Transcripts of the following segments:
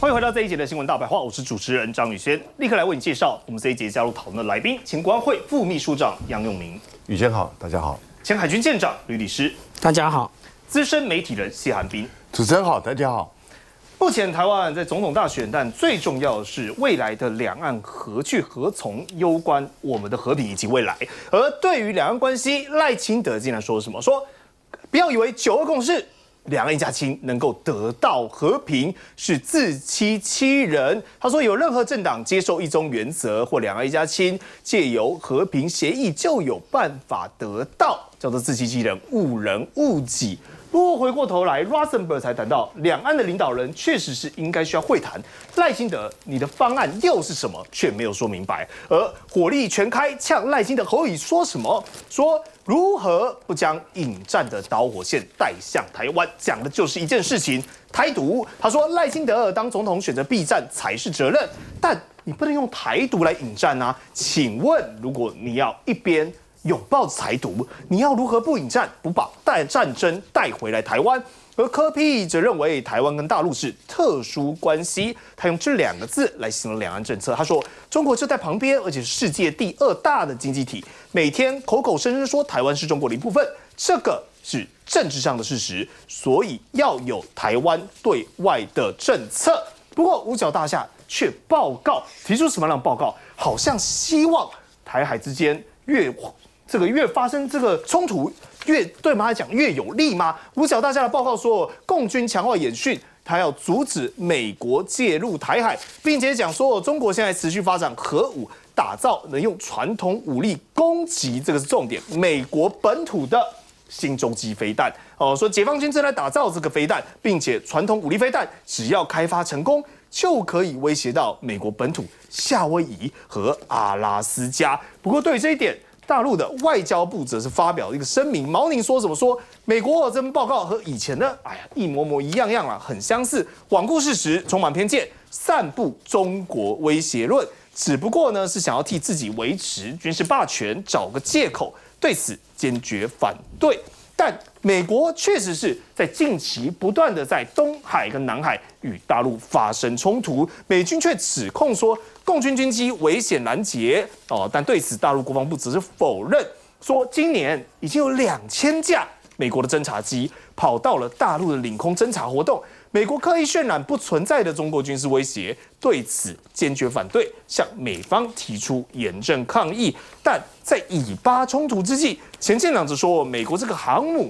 欢迎回到这一节的新闻大白话，我是主持人张宇轩，立刻来为你介绍我们这一节加入讨论的来宾：前安会副秘书长杨永明、宇轩好，大家好；前海军舰长吕理师，大家好；资深媒体人谢寒冰，主持人好，大家好。目前台湾在总统大选，但最重要的是未来的两岸何去何从，攸关我们的和平以及未来。而对于两岸关系，赖清德竟然说什么？说不要以为九二共识。两岸一家亲能够得到和平是自欺欺人。他说，有任何政党接受一中原则或两岸一家亲，借由和平协议就有办法得到，叫做自欺欺人、误人误己。不过回过头来，Rosenberg 才谈到两岸的领导人确实是应该需要会谈。赖清德，你的方案又是什么？却没有说明白，而火力全开呛赖清德，口以说什么？说。如何不将引战的导火线带向台湾，讲的就是一件事情：台独。他说，赖清德当总统选择避战才是责任，但你不能用台独来引战啊！请问，如果你要一边拥抱台独，你要如何不引战，不把带战争带回来台湾？而柯 P 则认为台湾跟大陆是特殊关系，他用这两个字来形容两岸政策。他说：“中国就在旁边，而且是世界第二大的经济体，每天口口声声说台湾是中国的一部分，这个是政治上的事实，所以要有台湾对外的政策。”不过五角大厦却报告提出什么样的报告？好像希望台海之间越。这个越发生这个冲突，越对嘛来讲越有利吗？五角大厦的报告说，共军强化演训，他要阻止美国介入台海，并且讲说中国现在持续发展核武，打造能用传统武力攻击这个是重点。美国本土的新中基飞弹哦，说解放军正在打造这个飞弹，并且传统武力飞弹只要开发成功，就可以威胁到美国本土夏威夷和阿拉斯加。不过对于这一点。大陆的外交部则是发表一个声明，毛宁说什么？说美国这份报告和以前的，哎呀，一模模一样样啊，很相似，罔顾事实，充满偏见，散布中国威胁论，只不过呢，是想要替自己维持军事霸权找个借口，对此坚决反对。但。美国确实是在近期不断的在东海跟南海与大陆发生冲突，美军却指控说共军军机危险拦截哦，但对此大陆国防部只是否认，说今年已经有两千架美国的侦察机跑到了大陆的领空侦察活动，美国刻意渲染不存在的中国军事威胁，对此坚决反对，向美方提出严正抗议。但在以巴冲突之际，前舰长则说美国这个航母。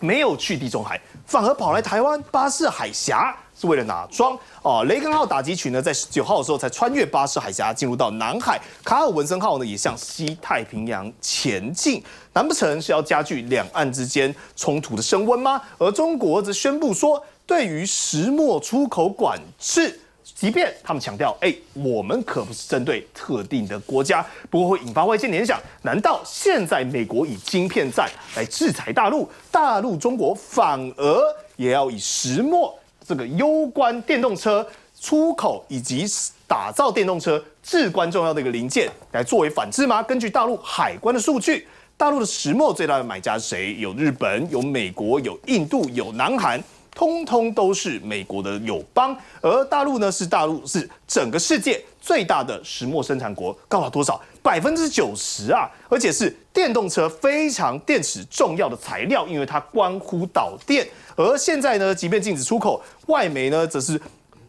没有去地中海，反而跑来台湾巴士海峡是为了哪桩？哦，雷根号打击群呢，在十九号的时候才穿越巴士海峡进入到南海，卡尔文森号呢也向西太平洋前进，难不成是要加剧两岸之间冲突的升温吗？而中国则宣布说，对于石墨出口管制。即便他们强调，哎，我们可不是针对特定的国家，不过会引发外界联想。难道现在美国以晶片战来制裁大陆，大陆中国反而也要以石墨这个攸关电动车出口以及打造电动车至关重要的一个零件来作为反制吗？根据大陆海关的数据，大陆的石墨最大的买家是谁？有日本，有美国，有印度，有南韩。通通都是美国的友邦，而大陆呢是大陆是整个世界最大的石墨生产国，高了多少？百分之九十啊！而且是电动车非常电池重要的材料，因为它关乎导电。而现在呢，即便禁止出口，外媒呢则是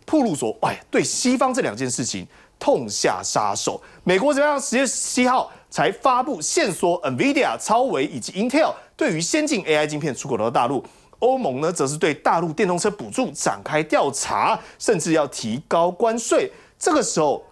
铺露说，哎，对西方这两件事情痛下杀手。美国怎么样？十月七号才发布线索，NVIDIA、超维以及 Intel 对于先进 AI 晶片出口到大陆。欧盟呢，则是对大陆电动车补助展开调查，甚至要提高关税。这个时候，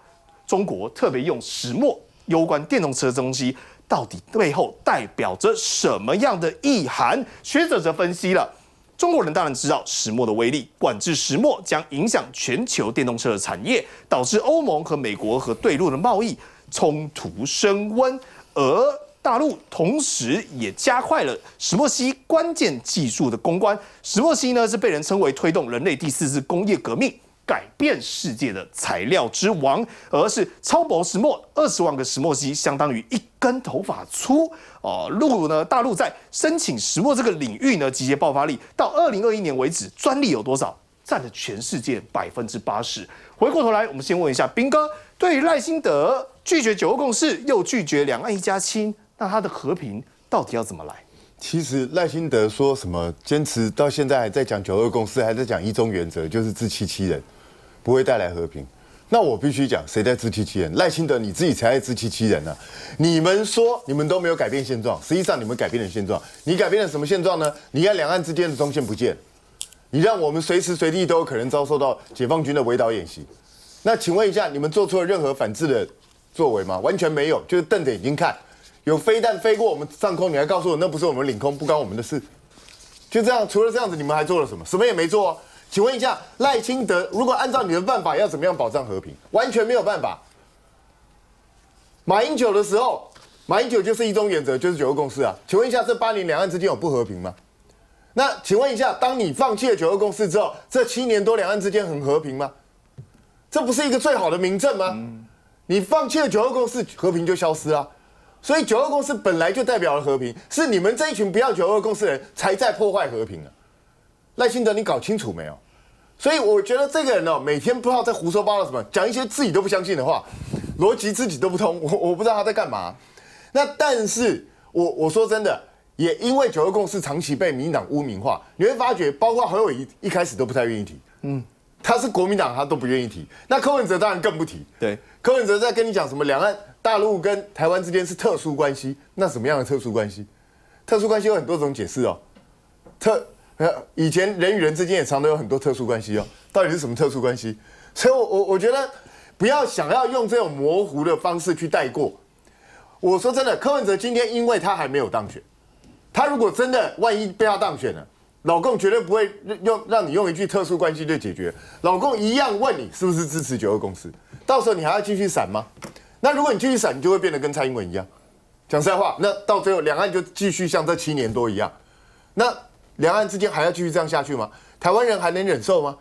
中国特别用石墨攸关电动车这东西，到底背后代表着什么样的意涵？学者则分析了，中国人当然知道石墨的威力，管制石墨将影响全球电动车的产业，导致欧盟和美国和对陆的贸易冲突升温，而。大陆同时也加快了石墨烯关键技术的攻关。石墨烯呢是被人称为推动人类第四次工业革命、改变世界的材料之王，而是超薄石墨，二十万个石墨烯相当于一根头发粗。哦，例呢，大陆在申请石墨这个领域呢，集结爆发力，到二零二一年为止，专利有多少？占了全世界百分之八十。回过头来，我们先问一下兵哥，对于赖新德拒绝九欧共识，又拒绝两岸一家亲。那他的和平到底要怎么来？其实赖清德说什么坚持到现在还在讲九二共识，还在讲一中原则，就是自欺欺人，不会带来和平。那我必须讲，谁在自欺欺人？赖清德你自己才爱自欺欺人呢！你们说你们都没有改变现状，实际上你们改变了现状。你改变了什么现状呢？你看两岸之间的中线不见，你让我们随时随地都有可能遭受到解放军的围岛演习。那请问一下，你们做出了任何反制的作为吗？完全没有，就是瞪着眼睛看。有飞弹飞过我们上空，你还告诉我那不是我们领空，不关我们的事。就这样，除了这样子，你们还做了什么？什么也没做。请问一下赖清德，如果按照你的办法，要怎么样保障和平？完全没有办法。马英九的时候，马英九就是一中原则，就是九二共识啊。请问一下，这八年两岸之间有不和平吗？那请问一下，当你放弃了九二共识之后，这七年多两岸之间很和平吗？这不是一个最好的明证吗？你放弃了九二共识，和平就消失啊。所以九二公司本来就代表了和平，是你们这一群不要九二公司人才在破坏和平啊！赖清德，你搞清楚没有？所以我觉得这个人哦，每天不知道在胡说八道什么，讲一些自己都不相信的话，逻辑自己都不通。我我不知道他在干嘛。那但是我我说真的，也因为九二公司长期被民党污名化，你会发觉，包括侯友宜一开始都不太愿意提，嗯，他是国民党他都不愿意提，那柯文哲当然更不提。对，柯文哲在跟你讲什么两岸？大陆跟台湾之间是特殊关系，那什么样的特殊关系？特殊关系有很多种解释哦。特以前人与人之间也常都有很多特殊关系哦。到底是什么特殊关系？所以，我我我觉得不要想要用这种模糊的方式去带过。我说真的，柯文哲今天因为他还没有当选，他如果真的万一被他当选了，老共绝对不会用让你用一句特殊关系就解决。老共一样问你是不是支持九二共识，到时候你还要继续闪吗？那如果你继续闪，你就会变得跟蔡英文一样，讲实在话。那到最后两岸就继续像这七年多一样，那两岸之间还要继续这样下去吗？台湾人还能忍受吗？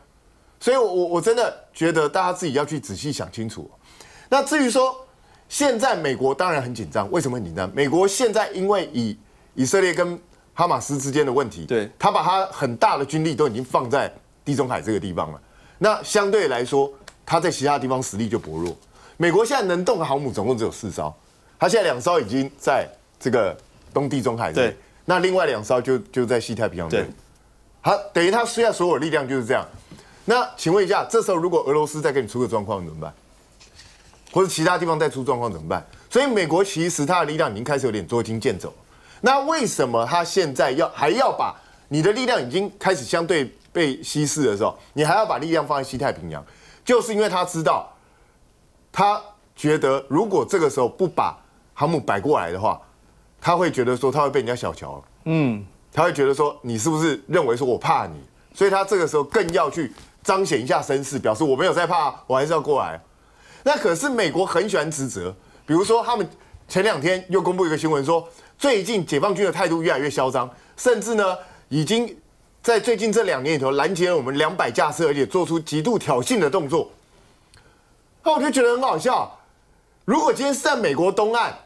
所以，我我真的觉得大家自己要去仔细想清楚。那至于说现在美国当然很紧张，为什么很紧张？美国现在因为以以色列跟哈马斯之间的问题，对他把他很大的军力都已经放在地中海这个地方了，那相对来说他在其他地方实力就薄弱。美国现在能动的航母总共只有四艘，它现在两艘已经在这个东地中海对，那另外两艘就就在西太平洋对，好，等于它现在所有力量就是这样。那请问一下，这时候如果俄罗斯再给你出个状况怎么办？或者其他地方再出状况怎么办？所以美国其实它的力量已经开始有点捉襟见肘。那为什么他现在要还要把你的力量已经开始相对被稀释的时候，你还要把力量放在西太平洋？就是因为他知道。他觉得，如果这个时候不把航母摆过来的话，他会觉得说他会被人家小瞧。嗯，他会觉得说你是不是认为说我怕你？所以他这个时候更要去彰显一下身世，表示我没有在怕，我还是要过来。那可是美国很喜欢指责，比如说他们前两天又公布一个新闻说，最近解放军的态度越来越嚣张，甚至呢已经在最近这两年里头拦截了我们两百架次，而且做出极度挑衅的动作。那我就觉得很好笑，如果今天是在美国东岸，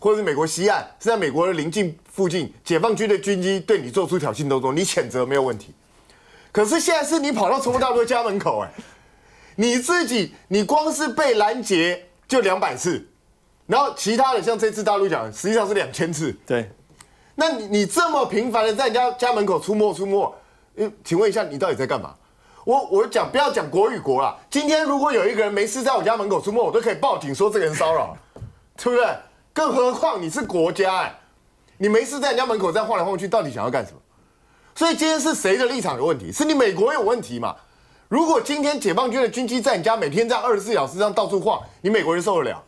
或者是美国西岸，是在美国的邻近附近，解放军的军机对你做出挑衅动作，你谴责没有问题。可是现在是你跑到中国大陆的家门口，哎，你自己你光是被拦截就两百次，然后其他的像这次大陆讲实际上是两千次，对。那你你这么频繁的在人家家门口出没出没，请问一下你到底在干嘛？我我讲不要讲国与国啦，今天如果有一个人没事在我家门口出没，我都可以报警说这个人骚扰，对不对？更何况你是国家，哎，你没事在人家门口这样晃来晃去，到底想要干什么？所以今天是谁的立场有问题？是你美国有问题嘛？如果今天解放军的军机在你家每天在二十四小时这样到处晃，你美国人受得了？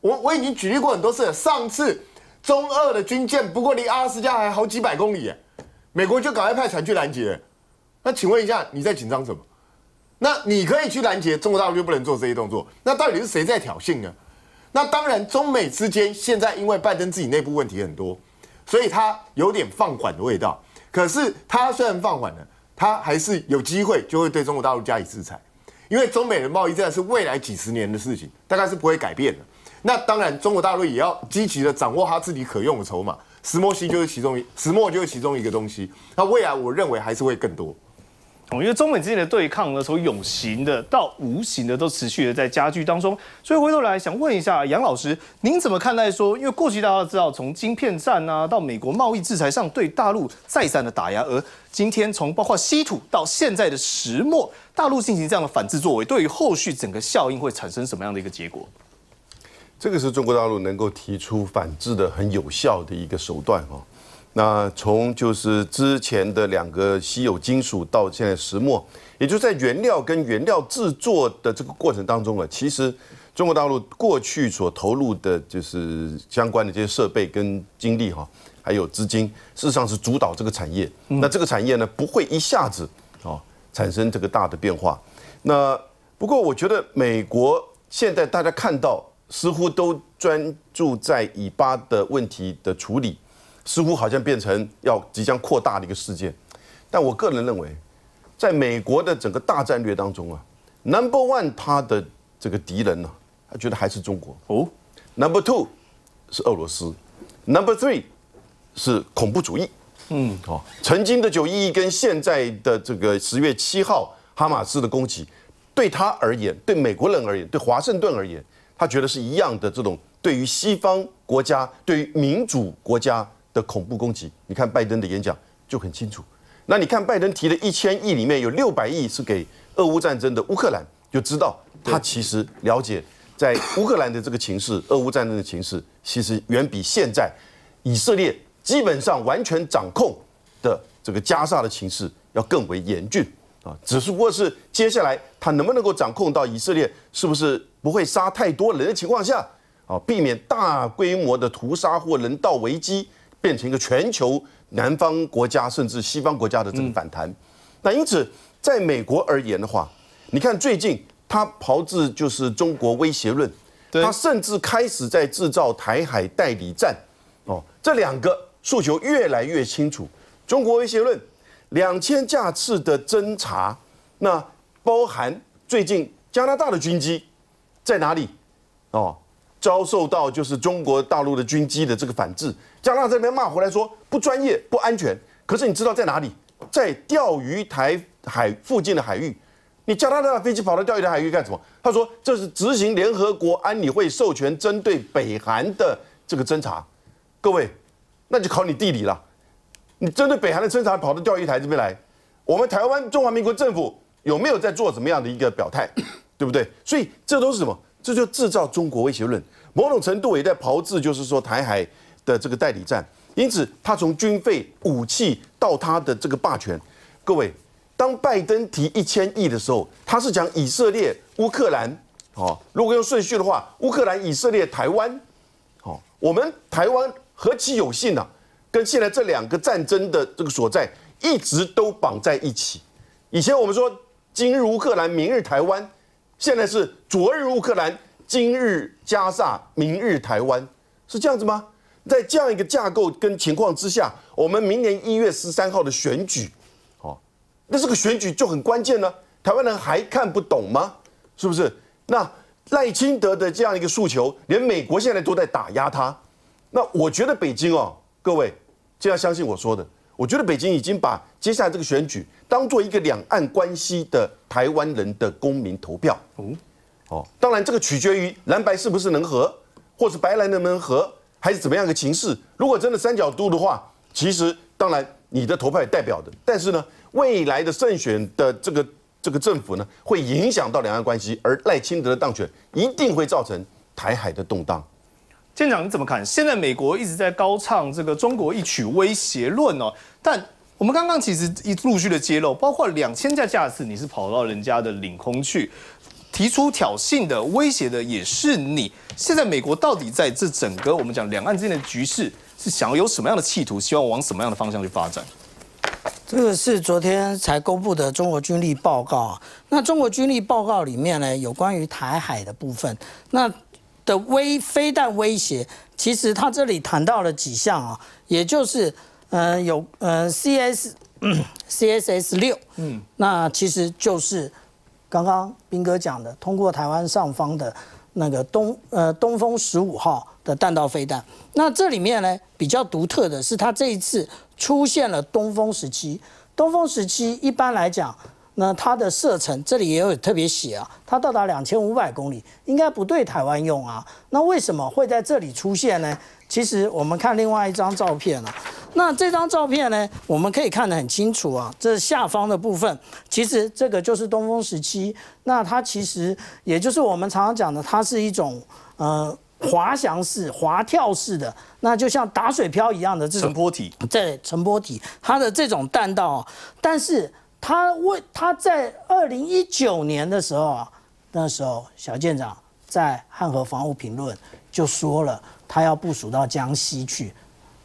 我我已经举例过很多次，了，上次中二的军舰不过离阿拉斯加还好几百公里，美国就赶快派船去拦截。那请问一下，你在紧张什么？那你可以去拦截中国大陆，又不能做这些动作。那到底是谁在挑衅呢？那当然，中美之间现在因为拜登自己内部问题很多，所以他有点放缓的味道。可是他虽然放缓了，他还是有机会就会对中国大陆加以制裁。因为中美的贸易战是未来几十年的事情，大概是不会改变的。那当然，中国大陆也要积极的掌握他自己可用的筹码，石墨烯就是其中一，石墨就是其中一个东西。那未来我认为还是会更多。因为中美之间的对抗呢，从有形的到无形的都持续的在加剧当中，所以回头来想问一下杨老师，您怎么看待说？因为过去大家都知道，从晶片战啊到美国贸易制裁上对大陆再三的打压，而今天从包括稀土到现在的石墨，大陆进行这样的反制作为，对于后续整个效应会产生什么样的一个结果？这个是中国大陆能够提出反制的很有效的一个手段哦。那从就是之前的两个稀有金属到现在石墨，也就在原料跟原料制作的这个过程当中啊，其实中国大陆过去所投入的就是相关的这些设备跟精力哈，还有资金，事实上是主导这个产业。那这个产业呢，不会一下子啊产生这个大的变化。那不过我觉得美国现在大家看到似乎都专注在以巴的问题的处理。似乎好像变成要即将扩大的一个事件，但我个人认为，在美国的整个大战略当中啊，Number One 他的这个敌人呢，他觉得还是中国哦，Number Two 是俄罗斯，Number Three 是恐怖主义。嗯，哦，曾经的九一一跟现在的这个十月七号哈马斯的攻击，对他而言，对美国人而言，对华盛顿而言，他觉得是一样的这种对于西方国家，对于民主国家。的恐怖攻击，你看拜登的演讲就很清楚。那你看拜登提的一千亿里面有六百亿是给俄乌战争的乌克兰，就知道他其实了解在乌克兰的这个情势，俄乌战争的情势其实远比现在以色列基本上完全掌控的这个加沙的情势要更为严峻啊。只是不过是接下来他能不能够掌控到以色列是不是不会杀太多人的情况下，啊，避免大规模的屠杀或人道危机。变成一个全球南方国家甚至西方国家的这个反弹，那因此在美国而言的话，你看最近他炮制就是中国威胁论，他甚至开始在制造台海代理战，哦，这两个诉求越来越清楚。中国威胁论，两千架次的侦查，那包含最近加拿大的军机在哪里？哦。遭受到就是中国大陆的军机的这个反制，加拿大这边骂回来说不专业、不安全。可是你知道在哪里？在钓鱼台海附近的海域，你加拿大的飞机跑到钓鱼台海域干什么？他说这是执行联合国安理会授权针对北韩的这个侦查。各位，那就考你地理了，你针对北韩的侦查跑到钓鱼台这边来，我们台湾中华民国政府有没有在做什么样的一个表态？对不对？所以这都是什么？这就制造中国威胁论，某种程度也在炮制，就是说台海的这个代理战。因此，他从军费、武器到他的这个霸权。各位，当拜登提一千亿的时候，他是讲以色列、乌克兰。哦，如果用顺序的话，乌克兰、以色列、台湾。哦，我们台湾何其有幸呢？跟现在这两个战争的这个所在，一直都绑在一起。以前我们说，今日乌克兰，明日台湾。现在是昨日乌克兰，今日加沙，明日台湾，是这样子吗？在这样一个架构跟情况之下，我们明年一月十三号的选举，哦，那这个选举就很关键呢。台湾人还看不懂吗？是不是？那赖清德的这样一个诉求，连美国现在都在打压他。那我觉得北京哦，各位就要相信我说的。我觉得北京已经把接下来这个选举当做一个两岸关系的台湾人的公民投票。哦，哦，当然这个取决于蓝白是不是能和，或是白蓝能不能和，还是怎么样一个情势。如果真的三角度的话，其实当然你的投票也代表的，但是呢，未来的胜选的这个这个政府呢，会影响到两岸关系，而赖清德的当选一定会造成台海的动荡。舰长，你怎么看？现在美国一直在高唱这个“中国一曲威胁论”哦，但我们刚刚其实一陆续的揭露，包括两千架架次你是跑到人家的领空去，提出挑衅的、威胁的也是你。现在美国到底在这整个我们讲两岸之间的局势，是想要有什么样的企图？希望往什么样的方向去发展？这个是昨天才公布的中国军力报告啊。那中国军力报告里面呢，有关于台海的部分，那。的威飞弹威胁，其实他这里谈到了几项啊，也就是，嗯，有嗯 C S C S S 六，嗯，那其实就是刚刚斌哥讲的，通过台湾上方的那个东呃东风十五号的弹道飞弹，那这里面呢比较独特的是，他这一次出现了东风十七，东风十七一般来讲。那它的射程这里也有特别写啊，它到达两千五百公里，应该不对台湾用啊。那为什么会在这里出现呢？其实我们看另外一张照片啊。那这张照片呢，我们可以看得很清楚啊，这下方的部分，其实这个就是东风十七。那它其实也就是我们常常讲的，它是一种呃滑翔式、滑跳式的，那就像打水漂一样的这种。沉波体。对，沉波体，它的这种弹道，但是。他为他在二零一九年的时候啊，那时候小舰长在《汉河防务评论》就说了，他要部署到江西去。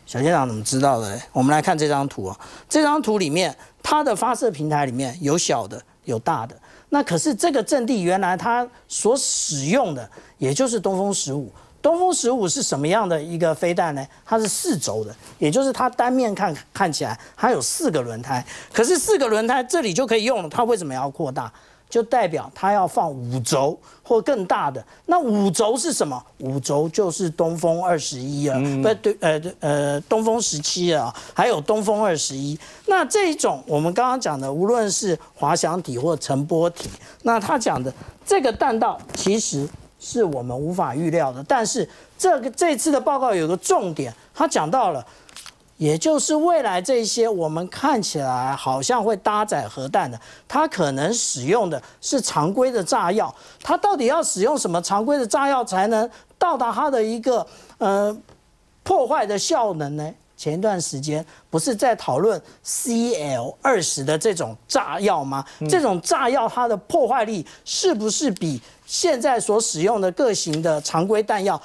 小舰长怎么知道的？我们来看这张图啊，这张图里面它的发射平台里面有小的，有大的。那可是这个阵地原来它所使用的，也就是东风十五。东风十五是什么样的一个飞弹呢？它是四轴的，也就是它单面看看起来，它有四个轮胎。可是四个轮胎这里就可以用了，它为什么要扩大？就代表它要放五轴或更大的。那五轴是什么？五轴就是东风二十一啊，不对，呃呃，东风十七啊，还有东风二十一。那这一种我们刚刚讲的，无论是滑翔体或乘波体，那他讲的这个弹道其实。是我们无法预料的。但是这个这次的报告有个重点，他讲到了，也就是未来这些我们看起来好像会搭载核弹的，它可能使用的是常规的炸药。它到底要使用什么常规的炸药才能到达它的一个呃破坏的效能呢？前一段时间不是在讨论 CL 二十的这种炸药吗？这种炸药它的破坏力是不是比？现在所使用的各型的常规弹药，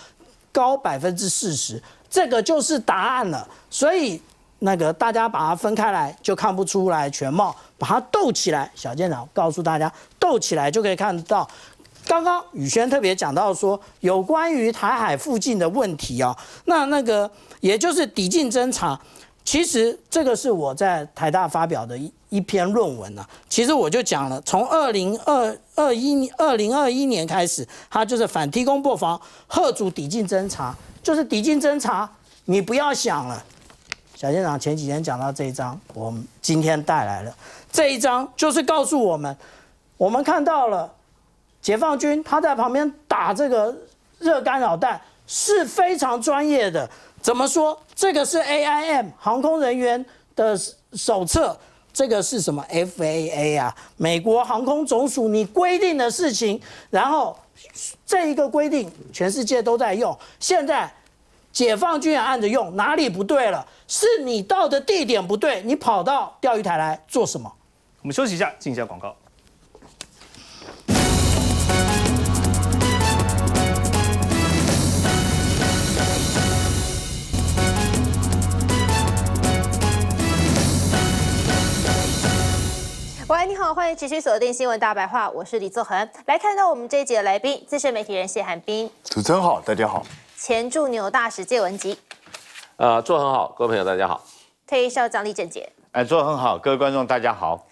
高百分之四十，这个就是答案了。所以那个大家把它分开来，就看不出来全貌。把它斗起来，小舰长告诉大家，斗起来就可以看到。刚刚宇轩特别讲到说，有关于台海附近的问题啊，那那个也就是抵近侦查，其实这个是我在台大发表的一。一篇论文呢，其实我就讲了，从二零二二一二零二一年开始，他就是反提供布防、贺主抵近侦查，就是抵近侦查，你不要想了。小舰长前几天讲到这一章，我们今天带来了这一章，就是告诉我们，我们看到了解放军他在旁边打这个热干扰弹是非常专业的。怎么说？这个是 A I M 航空人员的手册。这个是什么？FAA 啊，美国航空总署你规定的事情，然后这一个规定全世界都在用，现在解放军也按着用，哪里不对了？是你到的地点不对，你跑到钓鱼台来做什么？我们休息一下，进一下广告。喂，你好，欢迎持续锁定新闻大白话，我是李作恒，来看到我们这一集的来宾，资深媒体人谢寒冰，主持人好，大家好，前驻纽大使谢文吉，呃，作很好，各位朋友大家好，推校长李正杰，哎，做很好，各位观众大家好。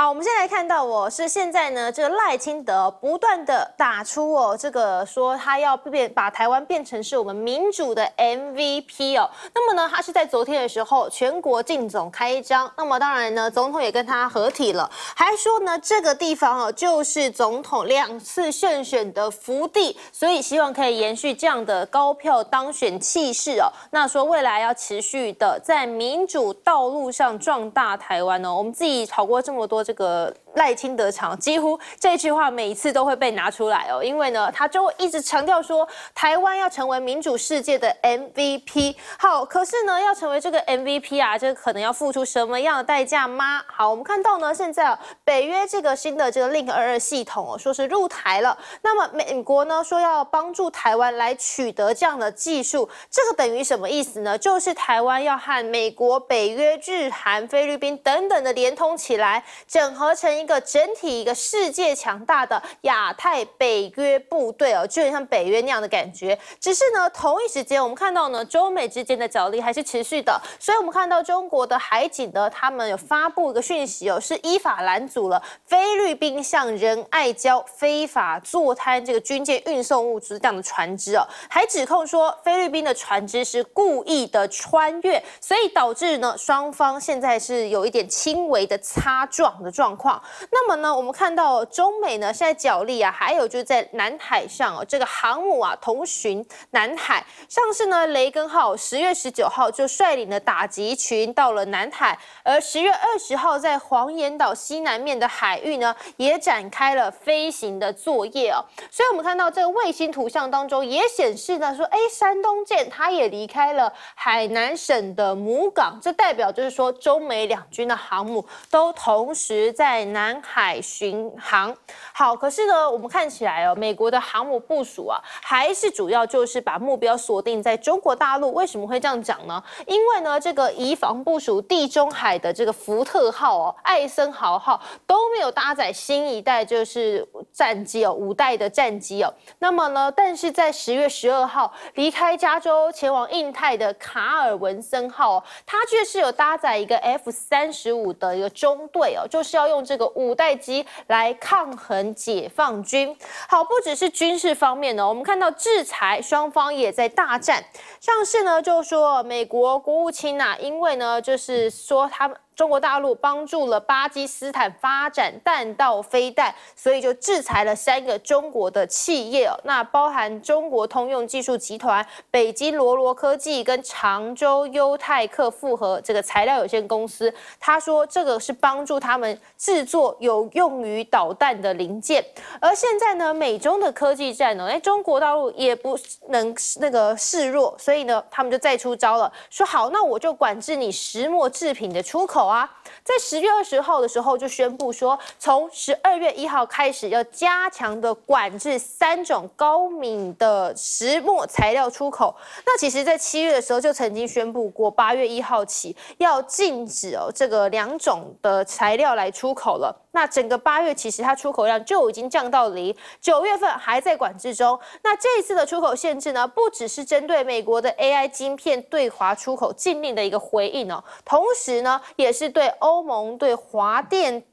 好，我们现在看到哦，是现在呢，这个赖清德不断的打出哦，这个说他要变，把台湾变成是我们民主的 MVP 哦。那么呢，他是在昨天的时候，全国竞总开张，那么当然呢，总统也跟他合体了，还说呢，这个地方哦，就是总统两次胜选的福地，所以希望可以延续这样的高票当选气势哦。那说未来要持续的在民主道路上壮大台湾哦，我们自己炒过这么多。这个。赖清德场几乎这句话每次都会被拿出来哦，因为呢，他就一直强调说，台湾要成为民主世界的 MVP。好，可是呢，要成为这个 MVP 啊，这可能要付出什么样的代价吗？好，我们看到呢，现在北约这个新的这个 Link 二二系统哦，说是入台了。那么美国呢，说要帮助台湾来取得这样的技术，这个等于什么意思呢？就是台湾要和美国、北约、日韩、菲律宾等等的连通起来，整合成。一个整体一个世界强大的亚太北约部队哦，有像北约那样的感觉。只是呢，同一时间我们看到呢，中美之间的角力还是持续的。所以，我们看到中国的海警呢，他们有发布一个讯息哦，是依法拦阻了菲律宾向仁爱礁非法坐滩这个军舰运送物资这样的船只哦，还指控说菲律宾的船只是故意的穿越，所以导致呢，双方现在是有一点轻微的擦撞的状况。那么呢，我们看到中美呢现在角力啊，还有就是在南海上哦，这个航母啊同巡南海。上次呢，雷根号十月十九号就率领了打击群到了南海，而十月二十号在黄岩岛西南面的海域呢，也展开了飞行的作业哦。所以，我们看到这个卫星图像当中也显示呢，说哎，山东舰它也离开了海南省的母港，这代表就是说中美两军的航母都同时在南。南海巡航，好，可是呢，我们看起来哦，美国的航母部署啊，还是主要就是把目标锁定在中国大陆。为什么会这样讲呢？因为呢，这个移防部署地中海的这个福特号哦，艾森豪号都没有搭载新一代就是战机哦，五代的战机哦。那么呢，但是在十月十二号离开加州前往印太的卡尔文森号，它却是有搭载一个 F 三十五的一个中队哦，就是要用这个。五代机来抗衡解放军，好，不只是军事方面呢，我们看到制裁双方也在大战。上次呢，就说美国国务卿呐，因为呢，就是说他们。中国大陆帮助了巴基斯坦发展弹道飞弹，所以就制裁了三个中国的企业，哦。那包含中国通用技术集团、北京罗罗科技跟常州优泰克复合这个材料有限公司。他说这个是帮助他们制作有用于导弹的零件。而现在呢，美中的科技战呢，哎，中国大陆也不能那个示弱，所以呢，他们就再出招了，说好，那我就管制你石墨制品的出口。啊，在十月二十号的时候就宣布说，从十二月一号开始要加强的管制三种高敏的石墨材料出口。那其实，在七月的时候就曾经宣布过，八月一号起要禁止哦这个两种的材料来出口了。那整个八月其实它出口量就已经降到零，九月份还在管制中。那这一次的出口限制呢，不只是针对美国的 AI 晶片对华出口禁令的一个回应哦，同时呢也。是对欧盟、对华电。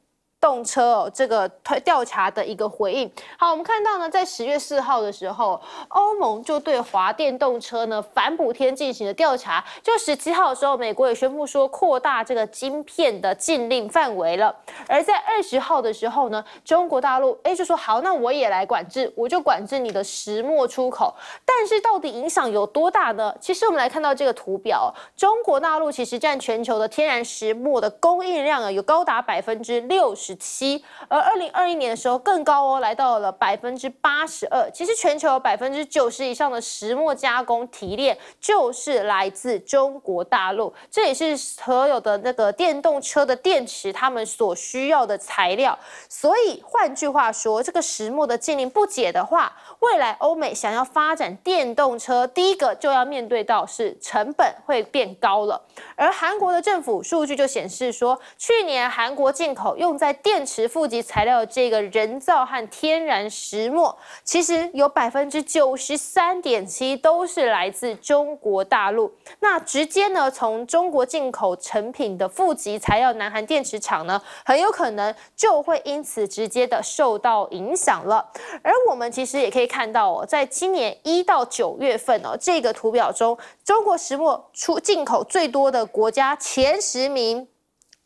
动车哦，这个推调查的一个回应。好，我们看到呢，在十月四号的时候，欧盟就对华电动车呢反补贴进行了调查。就十七号的时候，美国也宣布说扩大这个晶片的禁令范围了。而在二十号的时候呢，中国大陆哎就说好，那我也来管制，我就管制你的石墨出口。但是到底影响有多大呢？其实我们来看到这个图表，中国大陆其实占全球的天然石墨的供应量啊，有高达百分之六十。七，而二零二一年的时候更高哦，来到了百分之八十二。其实全球百分之九十以上的石墨加工提炼就是来自中国大陆，这也是所有的那个电动车的电池他们所需要的材料。所以换句话说，这个石墨的禁令不解的话，未来欧美想要发展电动车，第一个就要面对到是成本会变高了。而韩国的政府数据就显示说，去年韩国进口用在电池负极材料这个人造和天然石墨，其实有百分之九十三点七都是来自中国大陆。那直接呢从中国进口成品的负极材料，南韩电池厂呢，很有可能就会因此直接的受到影响了。而我们其实也可以看到哦，在今年一到九月份哦，这个图表中，中国石墨出进口最多的国家前十名。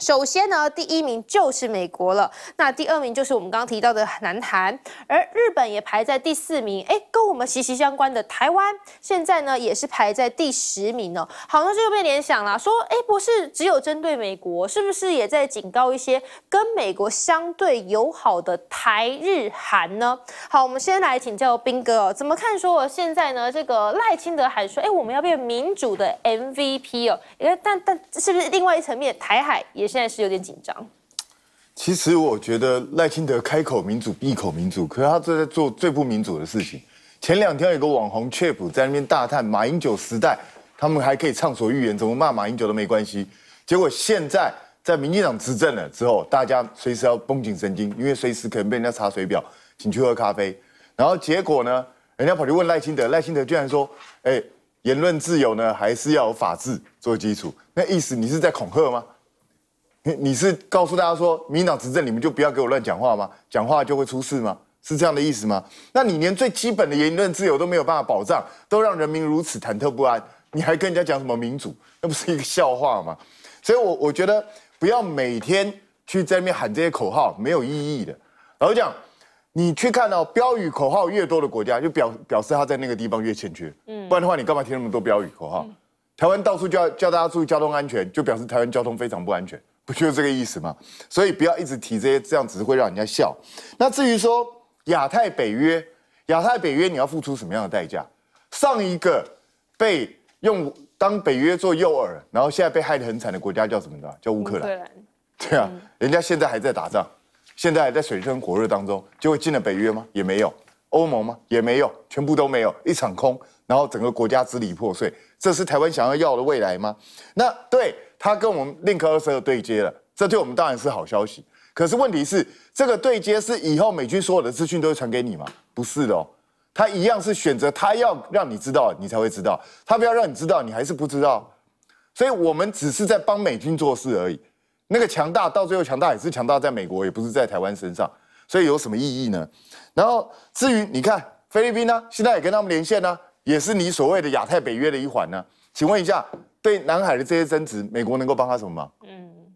首先呢，第一名就是美国了，那第二名就是我们刚刚提到的南韩，而日本也排在第四名。哎，跟我们息息相关。的台湾现在呢，也是排在第十名呢。好，那就被联想了，说，哎，不是只有针对美国，是不是也在警告一些跟美国相对友好的台日韩呢？好，我们先来请教兵哥，哦，怎么看？说现在呢，这个赖清德还说，哎，我们要变民主的 MVP 哦。因但但，是不是另外一层面，台海也？现在是有点紧张。其实我觉得赖清德开口民主，闭口民主，可是他正在做最不民主的事情。前两天有个网红 Chip 在那边大叹马英九时代，他们还可以畅所欲言，怎么骂马英九都没关系。结果现在在民进党执政了之后，大家随时要绷紧神经，因为随时可能被人家查水表，请去喝咖啡。然后结果呢，人家跑去问赖清德，赖清德居然说：“哎，言论自由呢，还是要有法治做基础？”那意思你是在恐吓吗？你你是告诉大家说，民党执政，你们就不要给我乱讲话吗？讲话就会出事吗？是这样的意思吗？那你连最基本的言论自由都没有办法保障，都让人民如此忐忑不安，你还跟人家讲什么民主？那不是一个笑话吗？所以我我觉得不要每天去在那边喊这些口号，没有意义的。然后讲，你去看到标语口号越多的国家，就表表示他在那个地方越欠缺。嗯，不然的话，你干嘛贴那么多标语口号？台湾到处叫叫大家注意交通安全，就表示台湾交通非常不安全。就这个意思嘛，所以不要一直提这些，这样只是会让人家笑。那至于说亚太北约，亚太北约，你要付出什么样的代价？上一个被用当北约做诱饵，然后现在被害得很惨的国家叫什么的？叫乌克兰。对啊，人家现在还在打仗，现在还在水深火热当中，就会进了北约吗？也没有，欧盟吗？也没有，全部都没有，一场空，然后整个国家支离破碎，这是台湾想要要的未来吗？那对。他跟我们 Link 十二对接了，这对我们当然是好消息。可是问题是，这个对接是以后美军所有的资讯都会传给你吗？不是的哦，他一样是选择他要让你知道，你才会知道；他不要让你知道，你还是不知道。所以我们只是在帮美军做事而已。那个强大到最后强大也是强大在美国，也不是在台湾身上，所以有什么意义呢？然后至于你看菲律宾呢，现在也跟他们连线呢，也是你所谓的亚太北约的一环呢？请问一下。对南海的这些争执，美国能够帮他什么吗？嗯，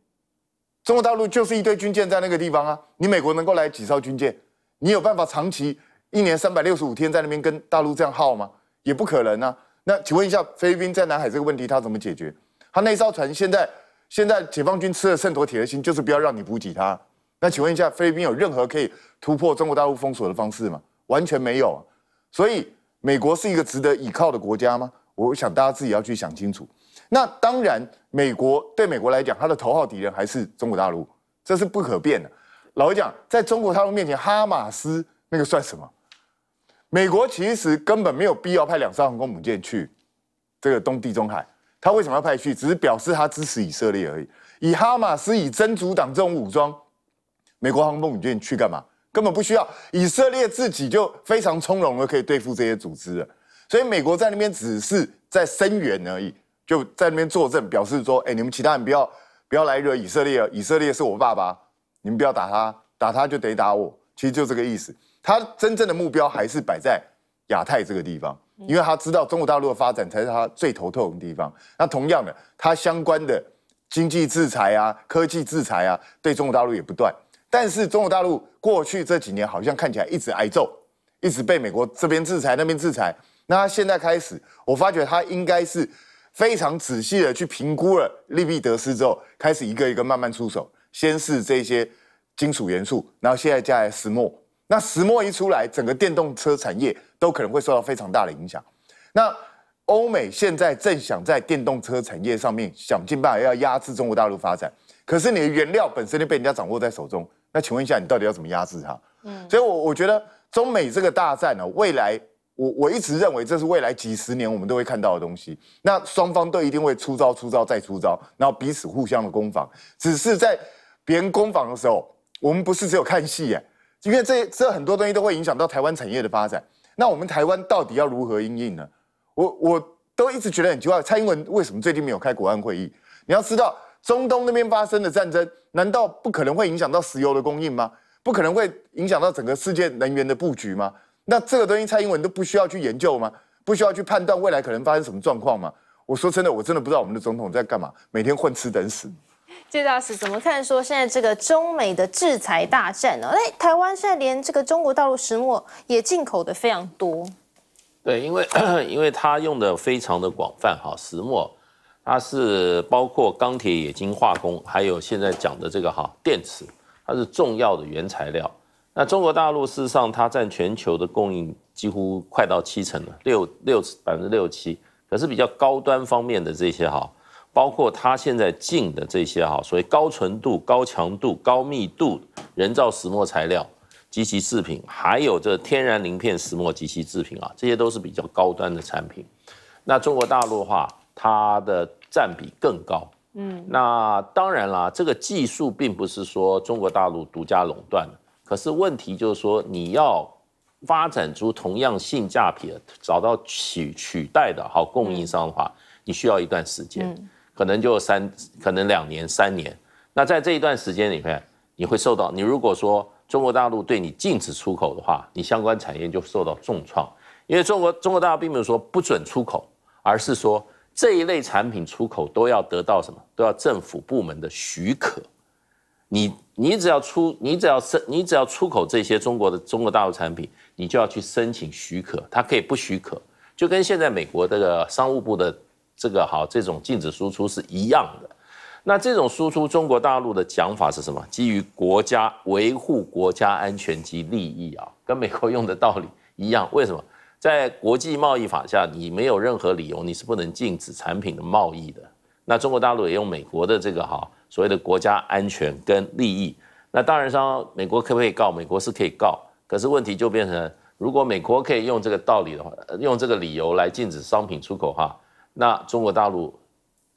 中国大陆就是一堆军舰在那个地方啊，你美国能够来几艘军舰？你有办法长期一年三百六十五天在那边跟大陆这样耗吗？也不可能啊。那请问一下，菲律宾在南海这个问题他怎么解决？他那艘船现在现在解放军吃了圣陀铁的心，就是不要让你补给他。那请问一下，菲律宾有任何可以突破中国大陆封锁的方式吗？完全没有啊。所以美国是一个值得倚靠的国家吗？我想大家自己要去想清楚。那当然，美国对美国来讲，他的头号敌人还是中国大陆，这是不可变的。老实讲，在中国大陆面前，哈马斯那个算什么？美国其实根本没有必要派两艘航空母舰去这个东地中海。他为什么要派去？只是表示他支持以色列而已。以哈马斯、以真主党这种武装，美国航空母舰去干嘛？根本不需要。以色列自己就非常从容的可以对付这些组织了。所以，美国在那边只是在声援而已。就在那边作证，表示说：“哎，你们其他人不要不要来惹以色列以色列是我爸爸，你们不要打他，打他就得打我。”其实就这个意思。他真正的目标还是摆在亚太这个地方，因为他知道中国大陆的发展才是他最头痛的地方。那同样的，他相关的经济制裁啊、科技制裁啊，对中国大陆也不断。但是中国大陆过去这几年好像看起来一直挨揍，一直被美国这边制裁那边制裁。那他现在开始，我发觉他应该是。非常仔细的去评估了利弊得失之后，开始一个一个慢慢出手。先是这些金属元素，然后现在加来石墨。那石墨一出来，整个电动车产业都可能会受到非常大的影响。那欧美现在正想在电动车产业上面想尽办法要压制中国大陆发展，可是你的原料本身就被人家掌握在手中，那请问一下，你到底要怎么压制它？嗯，所以，我我觉得中美这个大战呢，未来。我我一直认为这是未来几十年我们都会看到的东西。那双方都一定会出招、出招再出招，然后彼此互相的攻防。只是在别人攻防的时候，我们不是只有看戏耶，因为这这很多东西都会影响到台湾产业的发展。那我们台湾到底要如何应应呢？我我都一直觉得很奇怪，蔡英文为什么最近没有开国安会议？你要知道，中东那边发生的战争，难道不可能会影响到石油的供应吗？不可能会影响到整个世界能源的布局吗？那这个东西蔡英文都不需要去研究吗？不需要去判断未来可能发生什么状况吗？我说真的，我真的不知道我们的总统在干嘛，每天混吃等死。谢大使怎么看说现在这个中美的制裁大战呢？哎，台湾现在连这个中国大陆石墨也进口的非常多。对，因为 因为它用的非常的广泛哈，石墨它是包括钢铁、冶金、化工，还有现在讲的这个哈电池，它是重要的原材料。那中国大陆事实上，它占全球的供应几乎快到七成了，六六百分之六七。可是比较高端方面的这些哈，包括它现在进的这些哈，所谓高纯度、高强度、高密度人造石墨材料及其制品，还有这天然鳞片石墨及其制品啊，这些都是比较高端的产品。那中国大陆的话，它的占比更高。嗯，那当然啦，这个技术并不是说中国大陆独家垄断的。可是问题就是说，你要发展出同样性价比、的，找到取取代的好供应商的话，你需要一段时间，可能就三，可能两年、三年。那在这一段时间里面，你会受到你如果说中国大陆对你禁止出口的话，你相关产业就受到重创，因为中国中国大陆并没有说不准出口，而是说这一类产品出口都要得到什么，都要政府部门的许可。你你只要出，你只要申，你只要出口这些中国的中国大陆产品，你就要去申请许可。它可以不许可，就跟现在美国这个商务部的这个好这种禁止输出是一样的。那这种输出中国大陆的讲法是什么？基于国家维护国家安全及利益啊，跟美国用的道理一样。为什么在国际贸易法下，你没有任何理由，你是不能禁止产品的贸易的？那中国大陆也用美国的这个好。所谓的国家安全跟利益，那当然是美国可不可以告？美国是可以告，可是问题就变成，如果美国可以用这个道理的话，用这个理由来禁止商品出口哈，那中国大陆，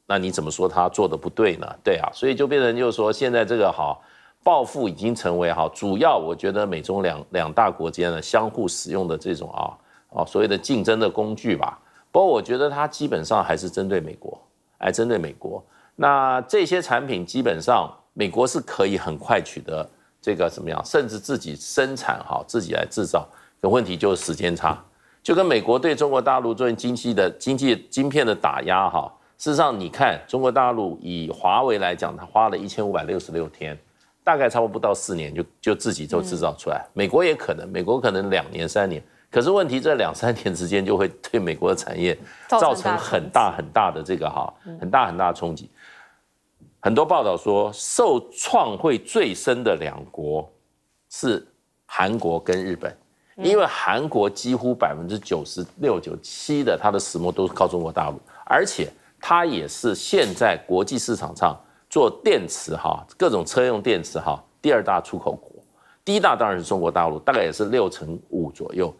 那你怎么说他做的不对呢？对啊，所以就变成就是说，现在这个哈报复已经成为哈主要，我觉得美中两两大国间的相互使用的这种啊啊所谓的竞争的工具吧。不过我觉得它基本上还是针对美国，哎，针对美国。那这些产品基本上，美国是可以很快取得这个怎么样，甚至自己生产哈，自己来制造。的问题就是时间差，就跟美国对中国大陆作为经济的经济晶片的打压哈，事实上你看，中国大陆以华为来讲，它花了一千五百六十六天，大概差不多不到四年就就自己就制造出来。美国也可能，美国可能两年三年，可是问题这两三年之间就会对美国的产业造成很大很大的这个哈，很大很大的冲击。很多报道说，受创会最深的两国是韩国跟日本，因为韩国几乎百分之九十六九七的它的石墨都是靠中国大陆，而且它也是现在国际市场上做电池哈，各种车用电池哈第二大出口国，第一大当然是中国大陆，大概也是六成五左右，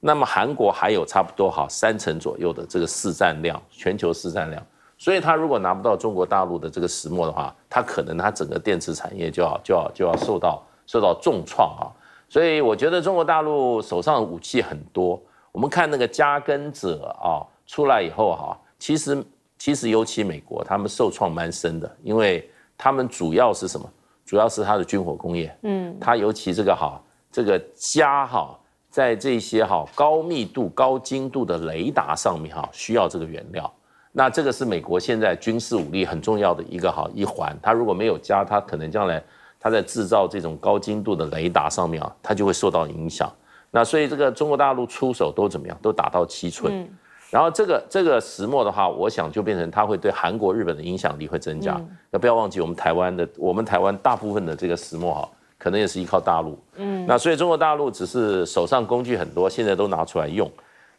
那么韩国还有差不多哈三成左右的这个市占量，全球市占量。所以，他如果拿不到中国大陆的这个石墨的话，他可能他整个电池产业就要就要就要受到受到重创啊！所以，我觉得中国大陆手上的武器很多。我们看那个加根者啊出来以后哈，其实其实尤其美国，他们受创蛮深的，因为他们主要是什么？主要是他的军火工业。嗯，他尤其这个哈，这个加哈在这些哈高密度高精度的雷达上面哈需要这个原料。那这个是美国现在军事武力很重要的一个好一环，它如果没有加，它可能将来它在制造这种高精度的雷达上面啊，它就会受到影响。那所以这个中国大陆出手都怎么样，都打到七寸。然后这个这个石墨的话，我想就变成它会对韩国、日本的影响力会增加。那不要忘记我们台湾的，我们台湾大部分的这个石墨哈，可能也是依靠大陆。嗯，那所以中国大陆只是手上工具很多，现在都拿出来用。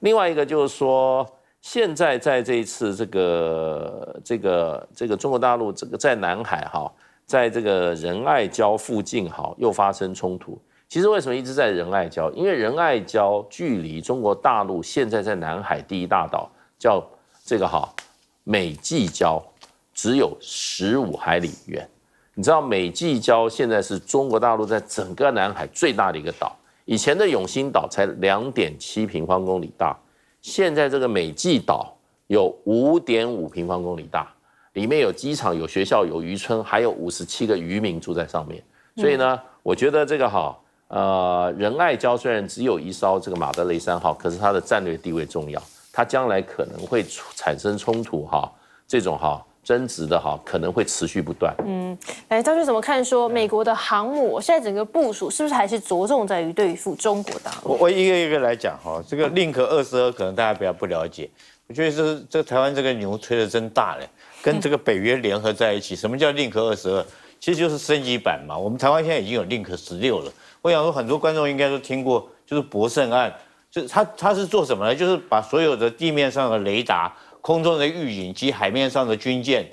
另外一个就是说。现在在这一次这个这个这个中国大陆这个在南海哈，在这个仁爱礁附近哈，又发生冲突。其实为什么一直在仁爱礁？因为仁爱礁距离中国大陆现在在南海第一大岛叫这个哈美济礁只有十五海里远。你知道美济礁现在是中国大陆在整个南海最大的一个岛，以前的永兴岛才两点七平方公里大。现在这个美济岛有五点五平方公里大，里面有机场、有学校、有渔村，还有五十七个渔民住在上面。所以呢，我觉得这个哈，呃，仁爱礁虽然只有一艘这个马德雷三号，可是它的战略地位重要，它将来可能会产生冲突哈，这种哈。增值的哈可能会持续不断。嗯，哎，到底怎么看？说美国的航母现在整个部署是不是还是着重在于对付中国大陆？我我一个一个来讲哈，这个 Link 二十二可能大家比较不了解。我觉得这这台湾这个牛吹的真大嘞，跟这个北约联合在一起。什么叫 Link 二十二？其实就是升级版嘛。我们台湾现在已经有 Link 十六了。我想说很多观众应该都听过，就是博胜案，就他他是做什么呢？就是把所有的地面上的雷达。空中的预警及海面上的军舰，